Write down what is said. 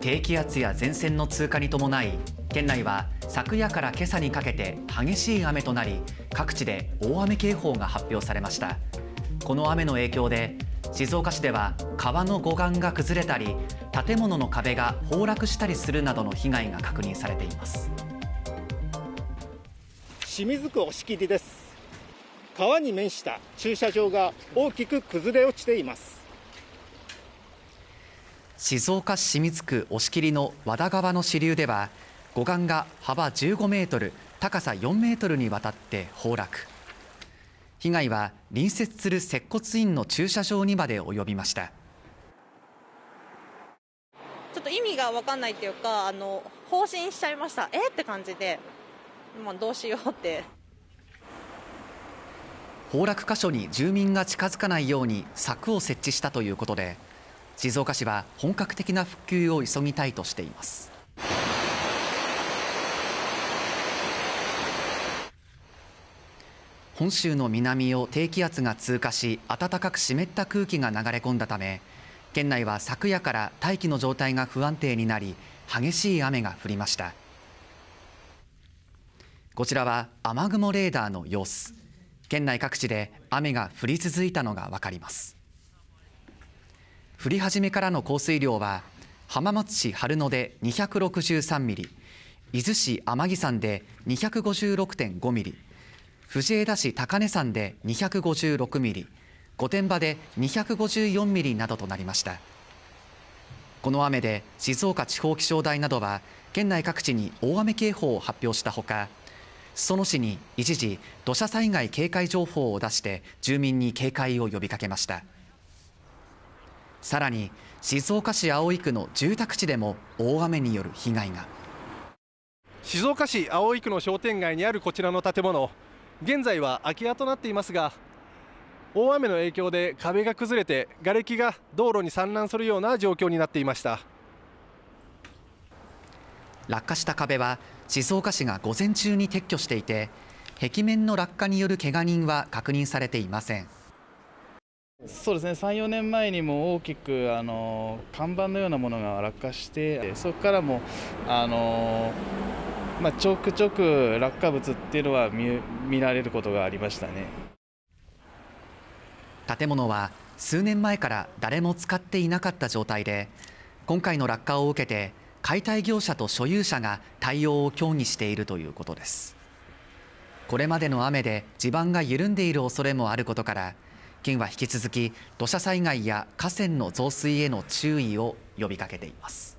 低気圧や前線の通過に伴い県内は昨夜から今朝にかけて激しい雨となり各地で大雨警報が発表されましたこの雨の影響で静岡市では川の護岸が崩れたり建物の壁が崩落したりするなどの被害が確認されています清水区押切です川に面した駐車場が大きく崩れ落ちています静岡市清水区押切の和田川の支流では護岸が幅15メートル高さ4メートルにわたって崩落被害は隣接する接骨院の駐車場にまで及びましたちょっと意味が分かんないっていうかあの方針しちゃいましたえって感じで、まあ、どうしようって崩落箇所に住民が近づかないように柵を設置したということで静岡市は本格的な復旧を急ぎたいとしています本州の南を低気圧が通過し暖かく湿った空気が流れ込んだため県内は昨夜から大気の状態が不安定になり激しい雨が降りましたこちらは雨雲レーダーの様子県内各地で雨が降り続いたのがわかります降り始めからの降水量は浜松市春野で263ミリ伊豆市天城山で256.5ミリ藤枝市高根山で256ミリ御殿場で254ミリなどとなりましたこの雨で静岡地方気象台などは県内各地に大雨警報を発表したほか裾野市に一時土砂災害警戒情報を出して住民に警戒を呼びかけました。さらに静岡市葵区の住宅地でも大雨による被害が静岡市葵区の商店街にあるこちらの建物現在は空き家となっていますが大雨の影響で壁が崩れて瓦礫が道路に散乱するような状況になっていました落下した壁は静岡市が午前中に撤去していて壁面の落下によるけが人は確認されていませんそうですね34年前にも大きくあの看板のようなものが落下してそこからもあの、まあ、ちょくちょく落下物っていうのは見られることがありましたね建物は数年前から誰も使っていなかった状態で今回の落下を受けて解体業者と所有者が対応を協議しているということですこれまでの雨で地盤が緩んでいる恐れもあることから県は引き続き土砂災害や河川の増水への注意を呼びかけています。